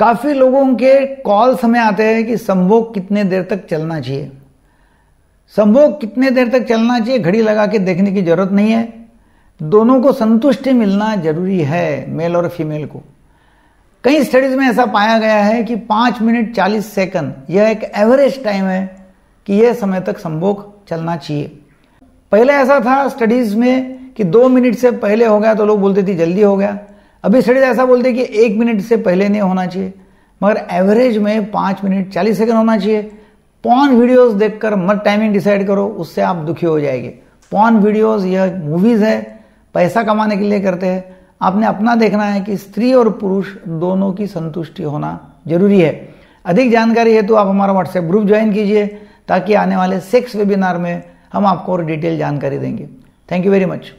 काफी लोगों के कॉल्स हमें आते हैं कि संभोग कितने देर तक चलना चाहिए संभोग कितने देर तक चलना चाहिए घड़ी लगा के देखने की जरूरत नहीं है दोनों को संतुष्टि मिलना जरूरी है मेल और फीमेल को कई स्टडीज में ऐसा पाया गया है कि पाँच मिनट चालीस सेकंड यह एक एवरेज टाइम है कि यह समय तक संभोग चलना चाहिए पहले ऐसा था स्टडीज में कि दो मिनट से पहले हो गया तो लोग बोलते थे जल्दी हो गया अभी स्टडीज ऐसा बोलते हैं कि एक मिनट से पहले नहीं होना चाहिए मगर एवरेज में पाँच मिनट चालीस सेकेंड होना चाहिए पॉन वीडियोस देखकर मत टाइमिंग डिसाइड करो उससे आप दुखी हो जाएंगे पॉन वीडियोस यह मूवीज़ है पैसा कमाने के लिए करते हैं आपने अपना देखना है कि स्त्री और पुरुष दोनों की संतुष्टि होना जरूरी है अधिक जानकारी है तो आप हमारा व्हाट्सएप ग्रुप ज्वाइन कीजिए ताकि आने वाले सेक्स वेबिनार में हम आपको और डिटेल जानकारी देंगे थैंक यू वेरी मच